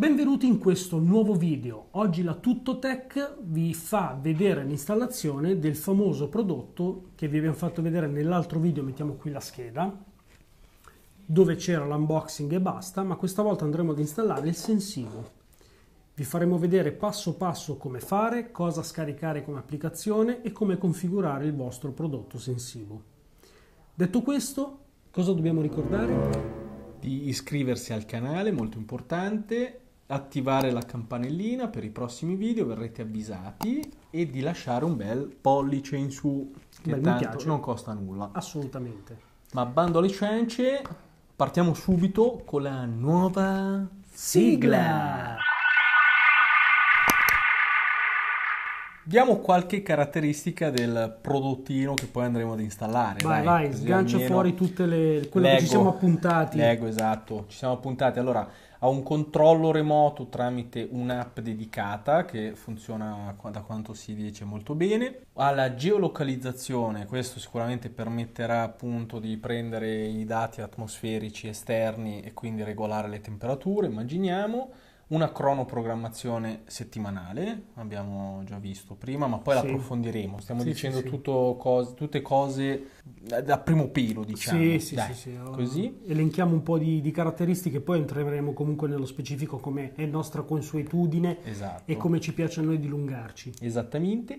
Benvenuti in questo nuovo video. Oggi la Tuttotech vi fa vedere l'installazione del famoso prodotto che vi abbiamo fatto vedere nell'altro video, mettiamo qui la scheda, dove c'era l'unboxing e basta, ma questa volta andremo ad installare il sensivo. Vi faremo vedere passo passo come fare, cosa scaricare come applicazione e come configurare il vostro prodotto sensivo. Detto questo, cosa dobbiamo ricordare? di iscriversi al canale, molto importante, attivare la campanellina per i prossimi video, verrete avvisati e di lasciare un bel pollice in su che Beh, tanto non costa nulla. Assolutamente. Ma bando alle ciance, partiamo subito con la nuova sigla. Diamo qualche caratteristica del prodottino che poi andremo ad installare. Vai, vai, vai sgancia fuori tutte le, quelle leggo, che ci siamo appuntati. Lego, esatto, ci siamo appuntati. Allora, ha un controllo remoto tramite un'app dedicata che funziona da quanto si dice molto bene, ha la geolocalizzazione, questo sicuramente permetterà appunto di prendere i dati atmosferici esterni e quindi regolare le temperature, immaginiamo una cronoprogrammazione settimanale, abbiamo già visto prima, ma poi sì. l'approfondiremo. Stiamo sì, dicendo sì, tutto cose, tutte cose da primo pelo, diciamo. Sì, sì, Dai, sì, sì. Elenchiamo un po' di, di, caratteristiche, poi entreremo comunque nello specifico come è nostra consuetudine esatto. e come ci piace a noi dilungarci. Esattamente.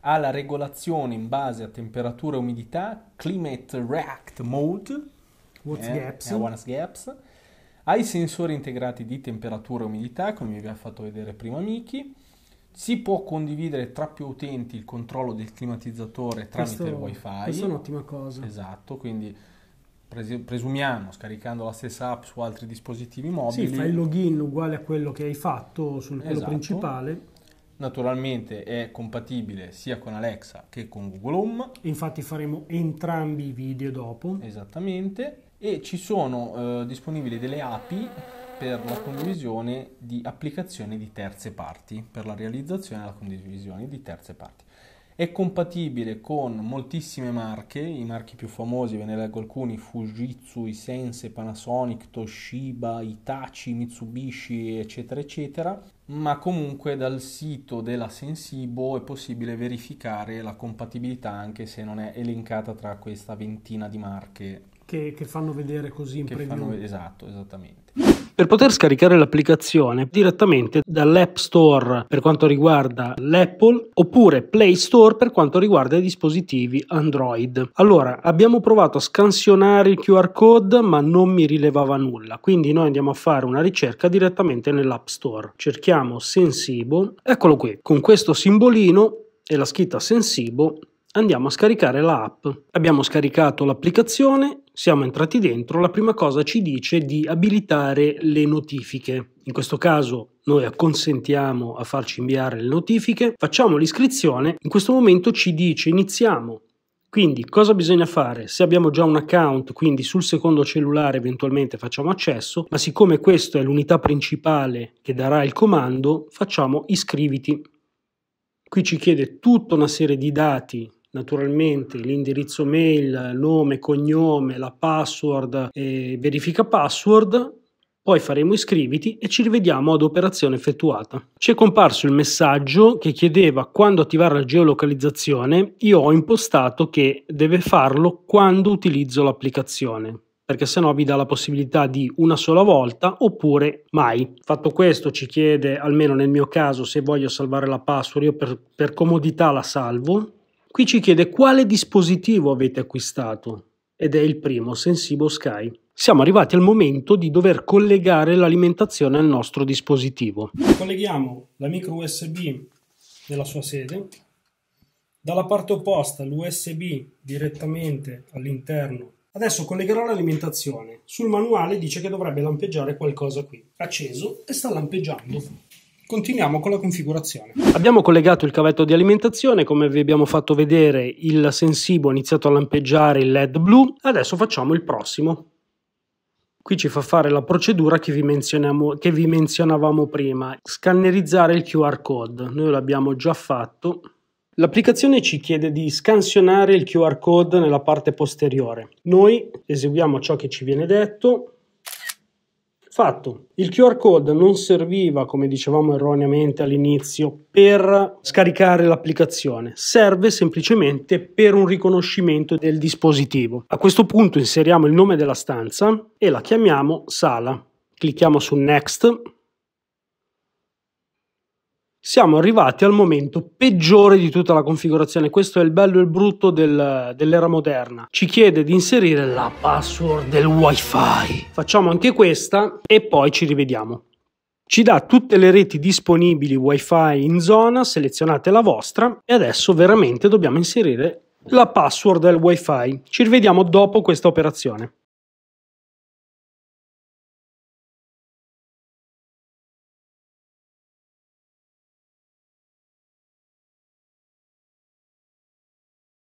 Ha la regolazione in base a temperatura e umidità, Climate React Mode, What's eh, gaps. Eh, what's gaps. Ha i sensori integrati di temperatura e umidità, come vi ha fatto vedere prima Miki si può condividere tra più utenti il controllo del climatizzatore tramite questo, il wifi. Questa è un'ottima cosa. Esatto, quindi presumiamo scaricando la stessa app su altri dispositivi mobili. Sì, fai il login uguale a quello che hai fatto sul esatto. principale. Naturalmente è compatibile sia con Alexa che con Google Home. Infatti faremo entrambi i video dopo. Esattamente. E ci sono eh, disponibili delle API per la condivisione di applicazioni di terze parti, per la realizzazione e la condivisione di terze parti. È compatibile con moltissime marche, i marchi più famosi, ve ne leggo alcuni, Fujitsu, Isense, Panasonic, Toshiba, Itachi, Mitsubishi, eccetera, eccetera, ma comunque dal sito della Sensibo è possibile verificare la compatibilità anche se non è elencata tra questa ventina di marche che, che, fanno vedere così in che preview. Fanno, esatto, esattamente. Per poter scaricare l'applicazione direttamente dall'App Store per quanto riguarda l'Apple oppure Play Store per quanto riguarda i dispositivi Android. Allora, abbiamo provato a scansionare il QR code ma non mi rilevava nulla, quindi noi andiamo a fare una ricerca direttamente nell'App Store. Cerchiamo Sensibo, eccolo qui, con questo simbolino e la scritta Sensibo andiamo a scaricare la app. Abbiamo scaricato l'applicazione, siamo entrati dentro, la prima cosa ci dice di abilitare le notifiche. In questo caso noi acconsentiamo a farci inviare le notifiche, facciamo l'iscrizione, in questo momento ci dice iniziamo. Quindi cosa bisogna fare? Se abbiamo già un account, quindi sul secondo cellulare eventualmente facciamo accesso, ma siccome questa è l'unità principale che darà il comando, facciamo iscriviti. Qui ci chiede tutta una serie di dati naturalmente l'indirizzo mail, nome, cognome, la password e verifica password, poi faremo iscriviti e ci rivediamo ad operazione effettuata. Ci è comparso il messaggio che chiedeva quando attivare la geolocalizzazione, io ho impostato che deve farlo quando utilizzo l'applicazione perché sennò vi dà la possibilità di una sola volta oppure mai. Fatto questo ci chiede, almeno nel mio caso, se voglio salvare la password, io per, per comodità la salvo, Qui ci chiede quale dispositivo avete acquistato ed è il primo Sensibo Sky. Siamo arrivati al momento di dover collegare l'alimentazione al nostro dispositivo. Colleghiamo la micro USB della sua sede, dalla parte opposta l'USB direttamente all'interno. Adesso collegherò l'alimentazione. Sul manuale dice che dovrebbe lampeggiare qualcosa qui. Acceso e sta lampeggiando. Continuiamo con la configurazione. Abbiamo collegato il cavetto di alimentazione, come vi abbiamo fatto vedere il Sensibo ha iniziato a lampeggiare il LED blu, adesso facciamo il prossimo. Qui ci fa fare la procedura che vi, che vi menzionavamo prima, scannerizzare il QR code, noi l'abbiamo già fatto. L'applicazione ci chiede di scansionare il QR code nella parte posteriore. Noi eseguiamo ciò che ci viene detto, Fatto, il QR code non serviva, come dicevamo erroneamente all'inizio, per scaricare l'applicazione, serve semplicemente per un riconoscimento del dispositivo. A questo punto inseriamo il nome della stanza e la chiamiamo sala. Clicchiamo su Next siamo arrivati al momento peggiore di tutta la configurazione. Questo è il bello e il brutto del, dell'era moderna. Ci chiede di inserire la password del wifi. Facciamo anche questa e poi ci rivediamo. Ci dà tutte le reti disponibili wifi in zona, selezionate la vostra e adesso veramente dobbiamo inserire la password del wifi. Ci rivediamo dopo questa operazione.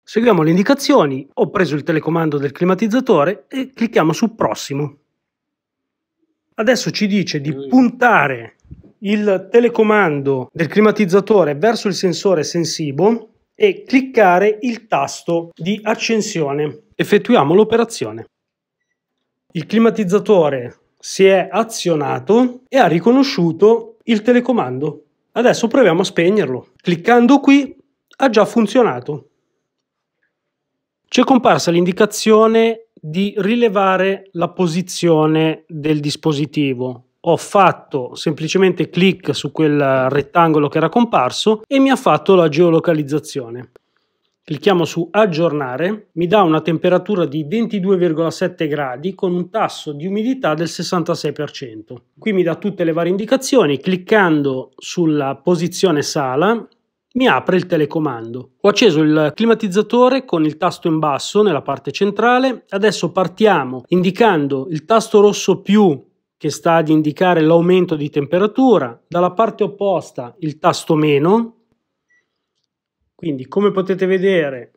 Seguiamo le indicazioni, ho preso il telecomando del climatizzatore e clicchiamo su prossimo. Adesso ci dice di mm. puntare il telecomando del climatizzatore verso il sensore Sensibo e cliccare il tasto di accensione. Effettuiamo l'operazione. Il climatizzatore si è azionato e ha riconosciuto il telecomando. Adesso proviamo a spegnerlo. Cliccando qui ha già funzionato ci è comparsa l'indicazione di rilevare la posizione del dispositivo. Ho fatto semplicemente clic su quel rettangolo che era comparso e mi ha fatto la geolocalizzazione. Clicchiamo su aggiornare, mi dà una temperatura di 22,7 gradi con un tasso di umidità del 66%. Qui mi dà tutte le varie indicazioni, cliccando sulla posizione sala mi apre il telecomando. Ho acceso il climatizzatore con il tasto in basso nella parte centrale. Adesso partiamo indicando il tasto rosso più che sta ad indicare l'aumento di temperatura, dalla parte opposta il tasto meno. Quindi come potete vedere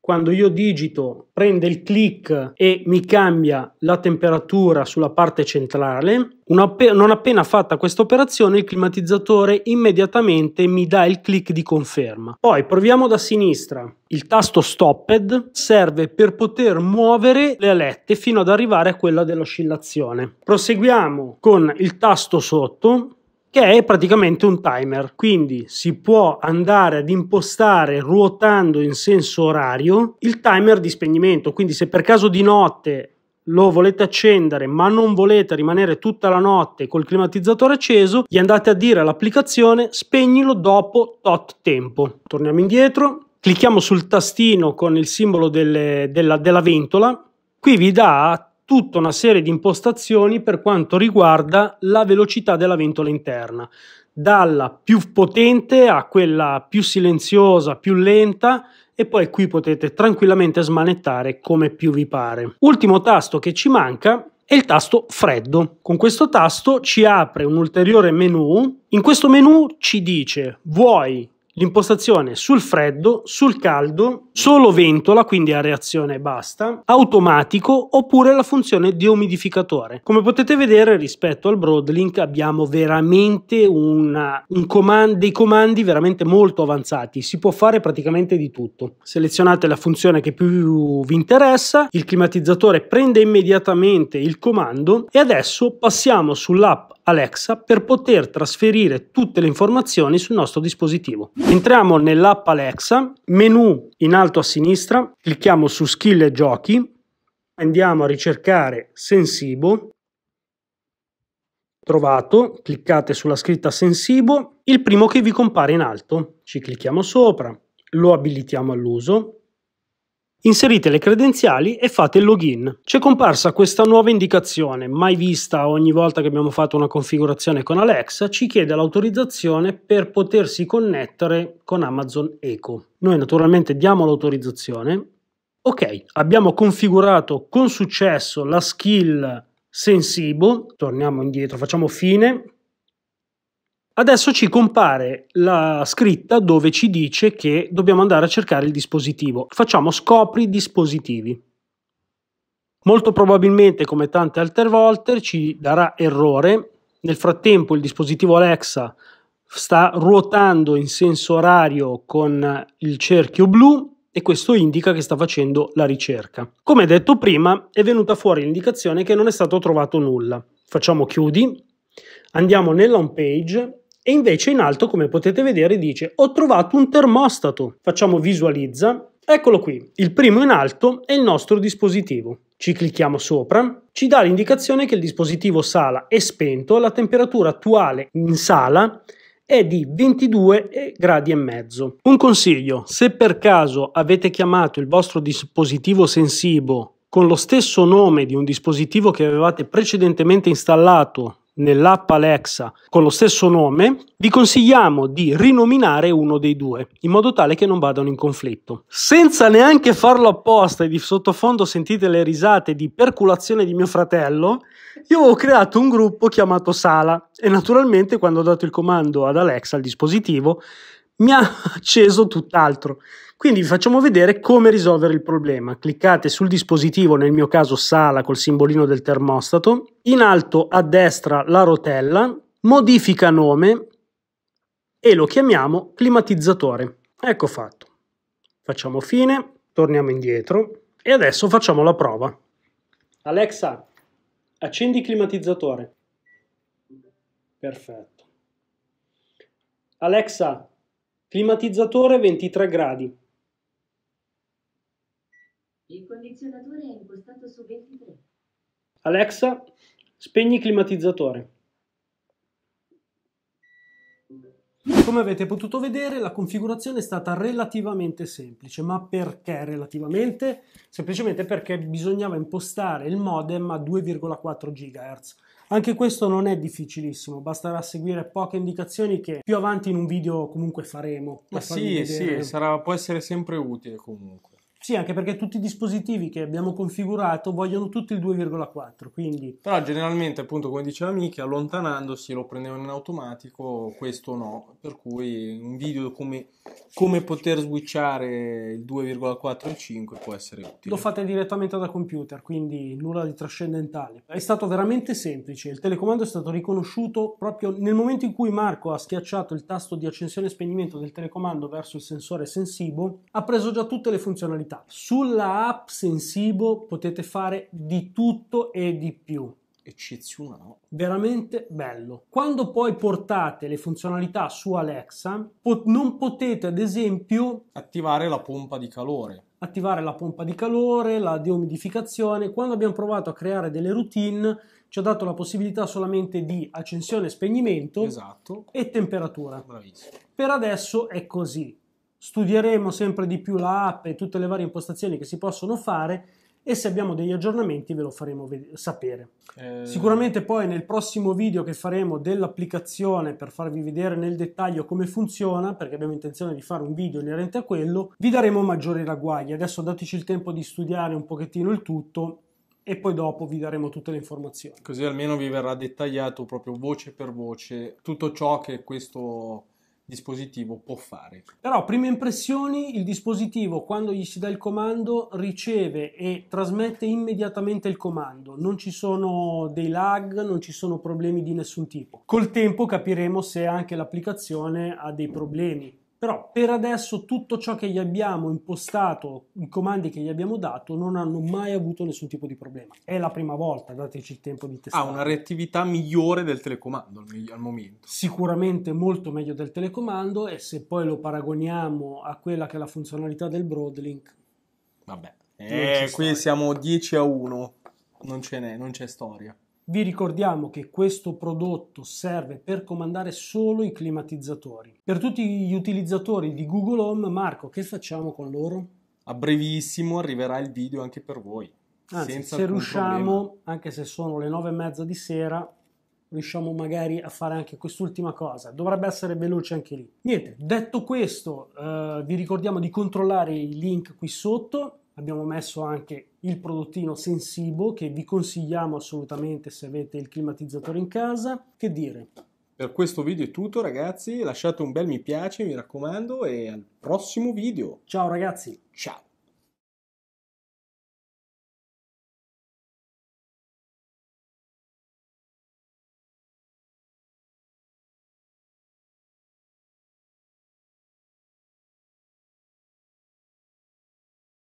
quando io digito prende il click e mi cambia la temperatura sulla parte centrale. non appena fatta questa operazione il climatizzatore immediatamente mi dà il click di conferma. Poi proviamo da sinistra. Il tasto stopped serve per poter muovere le alette fino ad arrivare a quella dell'oscillazione. Proseguiamo con il tasto sotto che è praticamente un timer, quindi si può andare ad impostare ruotando in senso orario il timer di spegnimento, quindi se per caso di notte lo volete accendere ma non volete rimanere tutta la notte col climatizzatore acceso, gli andate a dire all'applicazione spegnilo dopo tot tempo. Torniamo indietro, clicchiamo sul tastino con il simbolo delle, della, della ventola, qui vi dà tutta una serie di impostazioni per quanto riguarda la velocità della ventola interna, dalla più potente a quella più silenziosa, più lenta e poi qui potete tranquillamente smanettare come più vi pare. Ultimo tasto che ci manca è il tasto freddo. Con questo tasto ci apre un ulteriore menu. In questo menu ci dice vuoi l'impostazione sul freddo, sul caldo, solo ventola, quindi a reazione basta, automatico oppure la funzione di umidificatore. Come potete vedere rispetto al Broadlink abbiamo veramente una, un comand dei comandi veramente molto avanzati, si può fare praticamente di tutto. Selezionate la funzione che più vi interessa, il climatizzatore prende immediatamente il comando e adesso passiamo sull'app Alexa per poter trasferire tutte le informazioni sul nostro dispositivo. Entriamo nell'app Alexa, menu in alto a sinistra, clicchiamo su skill e giochi, andiamo a ricercare Sensibo, trovato, cliccate sulla scritta Sensibo, il primo che vi compare in alto, ci clicchiamo sopra, lo abilitiamo all'uso, Inserite le credenziali e fate il login. C'è comparsa questa nuova indicazione, mai vista ogni volta che abbiamo fatto una configurazione con Alexa, ci chiede l'autorizzazione per potersi connettere con Amazon Echo. Noi naturalmente diamo l'autorizzazione. Ok, abbiamo configurato con successo la skill Sensibo, torniamo indietro, facciamo fine, Adesso ci compare la scritta dove ci dice che dobbiamo andare a cercare il dispositivo. Facciamo scopri dispositivi. Molto probabilmente, come tante altre volte, ci darà errore. Nel frattempo il dispositivo Alexa sta ruotando in senso orario con il cerchio blu e questo indica che sta facendo la ricerca. Come detto prima, è venuta fuori l'indicazione che non è stato trovato nulla. Facciamo chiudi, andiamo nella home page e invece in alto, come potete vedere, dice ho trovato un termostato. Facciamo visualizza. Eccolo qui, il primo in alto è il nostro dispositivo. Ci clicchiamo sopra, ci dà l'indicazione che il dispositivo sala è spento, la temperatura attuale in sala è di 22 gradi e mezzo. Un consiglio, se per caso avete chiamato il vostro dispositivo Sensibo con lo stesso nome di un dispositivo che avevate precedentemente installato nell'app Alexa con lo stesso nome, vi consigliamo di rinominare uno dei due in modo tale che non vadano in conflitto. Senza neanche farlo apposta e di sottofondo sentite le risate di perculazione di mio fratello, io ho creato un gruppo chiamato Sala e naturalmente quando ho dato il comando ad Alexa al dispositivo mi ha acceso tutt'altro. Quindi vi facciamo vedere come risolvere il problema. Cliccate sul dispositivo, nel mio caso sala col simbolino del termostato, in alto a destra la rotella, modifica nome e lo chiamiamo climatizzatore. Ecco fatto. Facciamo fine, torniamo indietro e adesso facciamo la prova. Alexa, accendi il climatizzatore. Perfetto. Alexa, climatizzatore 23 gradi. Il condizionatore è impostato su 23. Alexa, spegni il climatizzatore. Come avete potuto vedere la configurazione è stata relativamente semplice, ma perché relativamente? Semplicemente perché bisognava impostare il modem a 2,4 GHz. Anche questo non è difficilissimo, basterà seguire poche indicazioni che più avanti in un video comunque faremo. Ma sì, sì, sarà, può essere sempre utile comunque. Sì, anche perché tutti i dispositivi che abbiamo configurato vogliono tutti il 2,4, quindi... Però generalmente, appunto, come diceva Miki, allontanandosi lo prendevano in automatico, questo no. Per cui un video come, come poter switchare il 2,4 al 5 può essere utile. Lo fate direttamente da computer, quindi nulla di trascendentale. È stato veramente semplice. Il telecomando è stato riconosciuto proprio nel momento in cui Marco ha schiacciato il tasto di accensione e spegnimento del telecomando verso il sensore Sensibo, ha preso già tutte le funzionalità verità, sulla app Sensibo potete fare di tutto e di più eccezionale, veramente bello. Quando poi portate le funzionalità su Alexa, pot- non potete ad esempio attivare la pompa di calore. Attivare la pompa di calore, la deumidificazione. Quando abbiamo provato a creare delle routine, ci ha dato la possibilità solamente di accensione e spegnimento esatto. e temperatura. Bravissimo. Per adesso è così studieremo sempre di più l'app e tutte le varie impostazioni che si possono fare e se abbiamo degli aggiornamenti ve lo faremo ved- sapere. Eh... Sicuramente poi nel prossimo video che faremo dell'applicazione per farvi vedere nel dettaglio come funziona, perché abbiamo intenzione di fare un video inerente a quello, vi daremo maggiori ragguagli. Adesso dateci il tempo di studiare un pochettino il tutto e poi dopo vi daremo tutte le informazioni. Così almeno vi verrà dettagliato proprio voce per voce tutto ciò che questo dispositivo può fare. Però, prime impressioni, il dispositivo quando gli si dà il comando riceve e trasmette immediatamente il comando, non ci sono dei lag, non ci sono problemi di nessun tipo. Col tempo capiremo se anche l'applicazione ha dei problemi però per adesso tutto ciò che gli abbiamo impostato, i comandi che gli abbiamo dato, non hanno mai avuto nessun tipo di problema. È la prima volta, dateci il tempo di testare. Ha ah, una reattività migliore del telecomando al momento. Sicuramente molto meglio del telecomando e se poi lo paragoniamo a quella che è la funzionalità del Broadlink. Vabbè, eh, qui siamo 10 a 1, non, ce n'è, non c'è storia. Vi ricordiamo che questo prodotto serve per comandare solo i climatizzatori. Per tutti gli utilizzatori di Google Home, Marco, che facciamo con loro? A brevissimo arriverà il video anche per voi. Anzi, se riusciamo, problema. anche se sono le nove e mezza di sera, riusciamo magari a fare anche quest'ultima cosa. Dovrebbe essere veloce anche lì. Niente, detto questo, eh, vi ricordiamo di controllare i link qui sotto abbiamo messo anche il prodottino Sensibo che vi consigliamo assolutamente se avete il climatizzatore in casa. Che dire? Per questo video è tutto ragazzi, lasciate un bel mi piace mi raccomando e al prossimo video. Ciao ragazzi. Ciao.